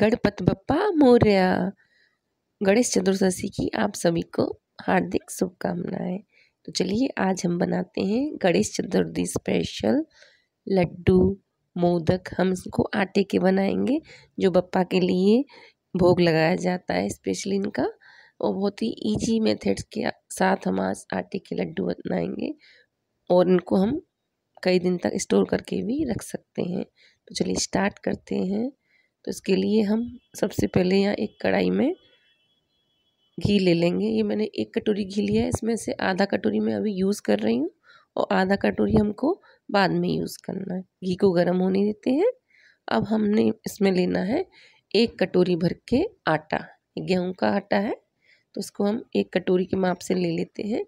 गणपत बप्पा मोर्या गणेश चतुर्दशी की आप सभी को हार्दिक शुभकामनाएं तो चलिए आज हम बनाते हैं गणेश चतुर्थी स्पेशल लड्डू मोदक हम इसको आटे के बनाएंगे जो बप्पा के लिए भोग लगाया जाता है स्पेशली इनका और बहुत ही इजी मेथड्स के साथ हम आज आटे के लड्डू बनाएंगे और इनको हम कई दिन तक स्टोर करके भी रख सकते हैं तो चलिए स्टार्ट करते हैं तो इसके लिए हम सबसे पहले यहाँ एक कढ़ाई में घी ले लेंगे ये मैंने एक कटोरी घी लिया है इसमें से आधा कटोरी मैं अभी यूज़ कर रही हूँ और आधा कटोरी हमको बाद में यूज़ करना है घी को गर्म होने देते हैं अब हमने इसमें लेना है एक कटोरी भर के आटा गेहूं का आटा है तो इसको हम एक कटोरी के माप से ले लेते हैं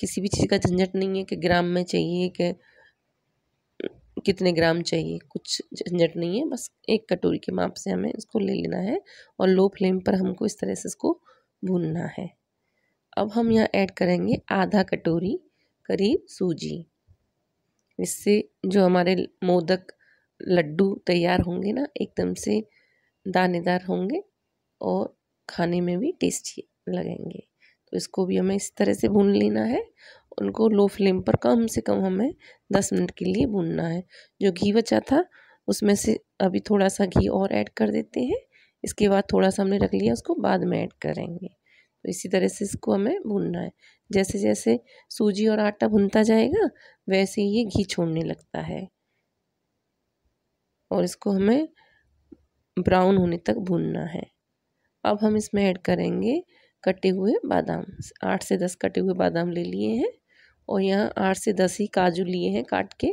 किसी भी चीज़ का झंझट नहीं है कि ग्राम में चाहिए कि कितने ग्राम चाहिए कुछ झंझट नहीं है बस एक कटोरी के माप से हमें इसको ले लेना है और लो फ्लेम पर हमको इस तरह से इसको भूनना है अब हम यहाँ ऐड करेंगे आधा कटोरी करीब सूजी इससे जो हमारे मोदक लड्डू तैयार होंगे ना एकदम से दानेदार होंगे और खाने में भी टेस्टी लगेंगे तो इसको भी हमें इस तरह से भून लेना है उनको लो फ्लेम पर कम से कम हमें दस मिनट के लिए भूनना है जो घी बचा था उसमें से अभी थोड़ा सा घी और ऐड कर देते हैं इसके बाद थोड़ा सा हमने रख लिया उसको बाद में ऐड करेंगे तो इसी तरह से इसको हमें भूनना है जैसे जैसे सूजी और आटा भुनता जाएगा वैसे ही ये घी छोड़ने लगता है और इसको हमें ब्राउन होने तक भूनना है अब हम इसमें ऐड करेंगे कटे हुए बादाम आठ से दस कटे हुए बादाम ले लिए हैं और यहाँ आठ से दस ही काजू लिए हैं काट के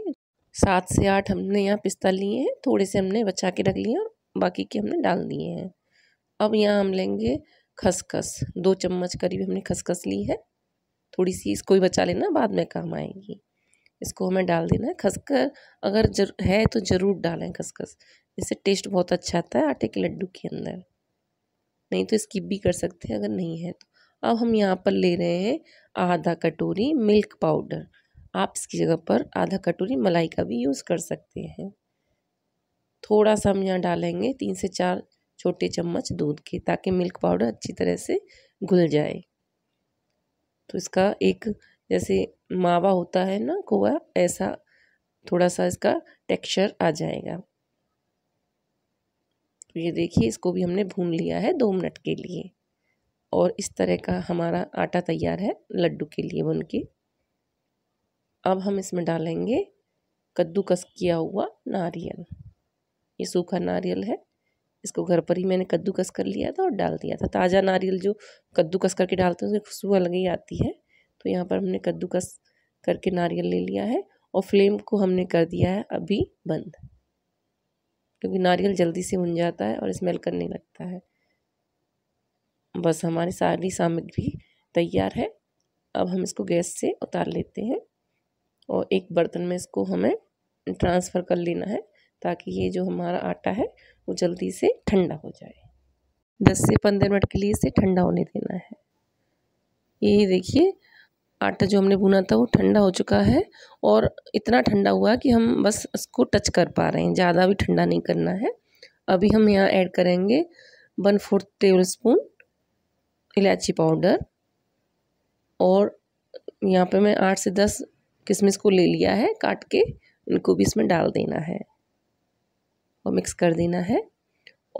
सात से आठ हमने यहाँ पिस्ता लिए हैं थोड़े से हमने बचा के रख लिए और बाकी के हमने डाल दिए हैं अब यहाँ हम लेंगे खसखस दो चम्मच करीब हमने खसखस ली है थोड़ी सी इसको ही बचा लेना बाद में काम आएगी इसको हमें डाल देना है खसखस अगर जर है तो ज़रूर डालें खसखस इससे टेस्ट बहुत अच्छा आता है आटे के लड्डू के अंदर नहीं तो स्किप भी कर सकते हैं अगर नहीं है तो अब हम यहाँ पर ले रहे हैं आधा कटोरी मिल्क पाउडर आप इसकी जगह पर आधा कटोरी मलाई का भी यूज़ कर सकते हैं थोड़ा सा हम यहाँ डालेंगे तीन से चार छोटे चम्मच दूध के ताकि मिल्क पाउडर अच्छी तरह से घुल जाए तो इसका एक जैसे मावा होता है ना खोआ ऐसा थोड़ा सा इसका टेक्सचर आ जाएगा तो ये देखिए इसको भी हमने भून लिया है दो मिनट के लिए और इस तरह का हमारा आटा तैयार है लड्डू के लिए बन के अब हम इसमें डालेंगे कद्दूकस किया हुआ नारियल ये सूखा नारियल है इसको घर पर ही मैंने कद्दूकस कर लिया था और डाल दिया था ताज़ा नारियल जो कद्दूकस करके डालते हैं उसमें खुशबू अलग ही आती है तो यहाँ पर हमने कद्दूकस करके नारियल ले लिया है और फ्लेम को हमने कर दिया है अभी बंद क्योंकि नारियल जल्दी से भुन जाता है और स्मेल करने लगता है बस हमारी सारी सामग्री तैयार है अब हम इसको गैस से उतार लेते हैं और एक बर्तन में इसको हमें ट्रांसफ़र कर लेना है ताकि ये जो हमारा आटा है वो जल्दी से ठंडा हो जाए दस से पंद्रह मिनट के लिए इसे ठंडा होने देना है ये देखिए आटा जो हमने भुना था वो ठंडा हो चुका है और इतना ठंडा हुआ कि हम बस इसको टच कर पा रहे हैं ज़्यादा भी ठंडा नहीं करना है अभी हम यहाँ ऐड करेंगे वन फोर्थ टेबल स्पून इलायची पाउडर और यहाँ पे मैं आठ से दस किशमिश को ले लिया है काट के उनको भी इसमें डाल देना है और मिक्स कर देना है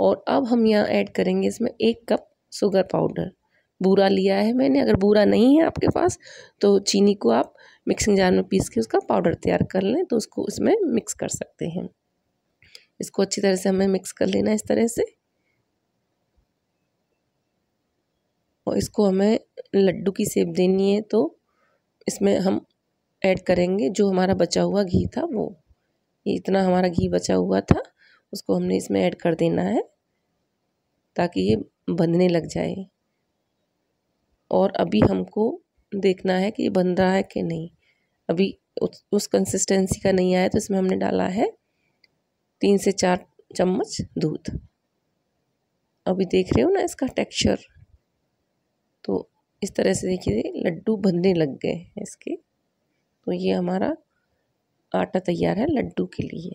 और अब हम यहाँ ऐड करेंगे इसमें एक कप शुगर पाउडर बूरा लिया है मैंने अगर बूरा नहीं है आपके पास तो चीनी को आप मिक्सिंग जार में पीस के उसका पाउडर तैयार कर लें तो उसको इसमें मिक्स कर सकते हैं इसको अच्छी तरह से हमें मिक्स कर लेना इस तरह से और इसको हमें लड्डू की सेप देनी है तो इसमें हम ऐड करेंगे जो हमारा बचा हुआ घी था वो ये इतना हमारा घी बचा हुआ था उसको हमने इसमें ऐड कर देना है ताकि ये बंधने लग जाए और अभी हमको देखना है कि ये बन रहा है कि नहीं अभी उस, उस कंसिस्टेंसी का नहीं आया तो इसमें हमने डाला है तीन से चार चम्मच दूध अभी देख रहे हो ना इसका टेक्सचर तो इस तरह से देखिए लड्डू बनने लग गए हैं इसके तो ये हमारा आटा तैयार है लड्डू के लिए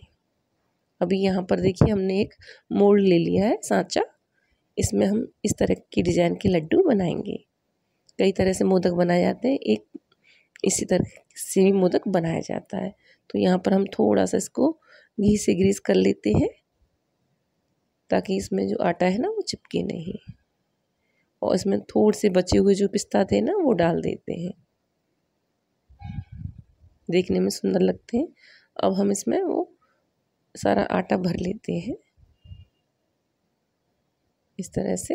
अभी यहाँ पर देखिए हमने एक मोल्ड ले लिया है सांचा इसमें हम इस तरह की डिज़ाइन के लड्डू बनाएंगे कई तरह से मोदक बनाए जाते हैं एक इसी तरह से भी मोदक बनाया जाता है तो यहाँ पर हम थोड़ा सा इसको घी से ग्रीस कर लेते हैं ताकि इसमें जो आटा है ना वो चिपके नहीं और इसमें थोड़े से बचे हुए जो पिस्ता थे ना वो डाल देते हैं देखने में सुंदर लगते हैं अब हम इसमें वो सारा आटा भर लेते हैं इस तरह से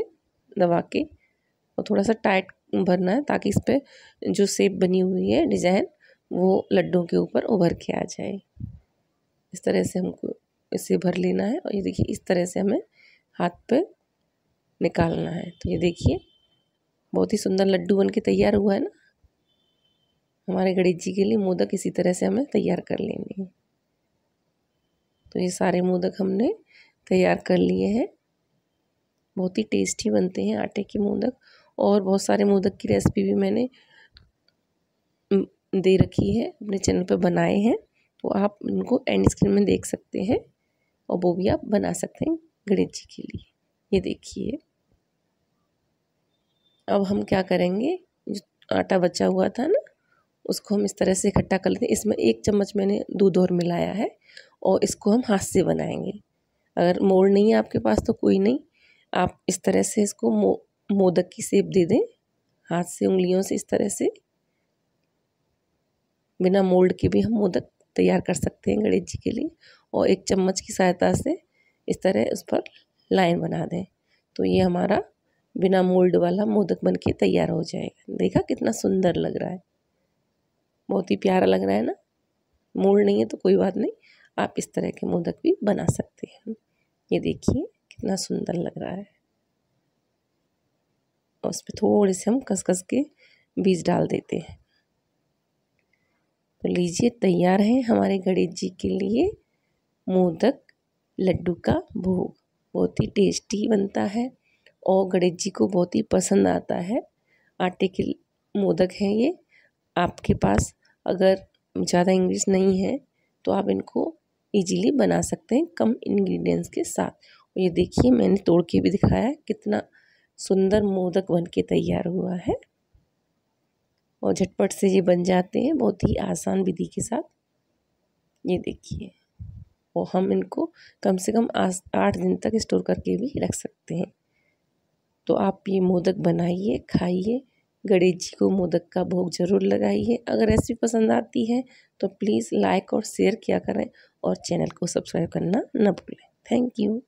दबा के और थोड़ा सा टाइट भरना है ताकि इस पर जो सेप बनी हुई है डिज़ाइन वो लड्डों के ऊपर उभर के आ जाए इस तरह से हमको इसे भर लेना है और ये देखिए इस तरह से हमें हाथ पर निकालना है तो ये देखिए बहुत ही सुंदर लड्डू बन के तैयार हुआ है ना हमारे गणेश जी के लिए मोदक इसी तरह से हमें तैयार कर लेंगे तो ये सारे मोदक हमने तैयार कर लिए हैं बहुत ही टेस्टी बनते हैं आटे के मोदक और बहुत सारे मोदक की रेसिपी भी मैंने दे रखी है अपने चैनल पर बनाए हैं तो आप उनको एंड स्क्रीन में देख सकते हैं और वो भी आप बना सकते हैं गणेश जी के लिए ये देखिए अब हम क्या करेंगे जो आटा बचा हुआ था ना उसको हम इस तरह से इकट्ठा कर लेते हैं इसमें एक चम्मच मैंने दूध और मिलाया है और इसको हम हाथ से बनाएंगे अगर मोड़ नहीं है आपके पास तो कोई नहीं आप इस तरह से इसको मो मोदक की सेप दे दें हाथ से उंगलियों से इस तरह से बिना मोल्ड के भी हम मोदक तैयार कर सकते हैं गणेश जी के लिए और एक चम्मच की सहायता से इस तरह उस पर लाइन बना दें तो ये हमारा बिना मोल्ड वाला मोदक बन के तैयार हो जाएगा देखा कितना सुंदर लग रहा है बहुत ही प्यारा लग रहा है ना मोल्ड नहीं है तो कोई बात नहीं आप इस तरह के मोदक भी बना सकते हैं ये देखिए कितना सुंदर लग रहा है और उस पर थोड़े से हम कस कस के बीज डाल देते हैं तो लीजिए तैयार है हमारे गणेश जी के लिए मोदक लड्डू का भोग बहुत ही टेस्टी बनता है और गणेश जी को बहुत ही पसंद आता है आटे के मोदक हैं ये आपके पास अगर ज़्यादा इंग्लिश नहीं है तो आप इनको इजीली बना सकते हैं कम इंग्रेडिएंट्स के साथ और ये देखिए मैंने तोड़ के भी दिखाया कितना सुंदर मोदक बन के तैयार हुआ है और झटपट से ये बन जाते हैं बहुत ही आसान विधि के साथ ये देखिए और हम इनको कम से कम आठ दिन तक स्टोर करके भी रख सकते हैं तो आप ये मोदक बनाइए खाइए गणेश जी को मोदक का भोग जरूर लगाइए अगर रेसिपी पसंद आती है तो प्लीज़ लाइक और शेयर किया करें और चैनल को सब्सक्राइब करना न भूलें थैंक यू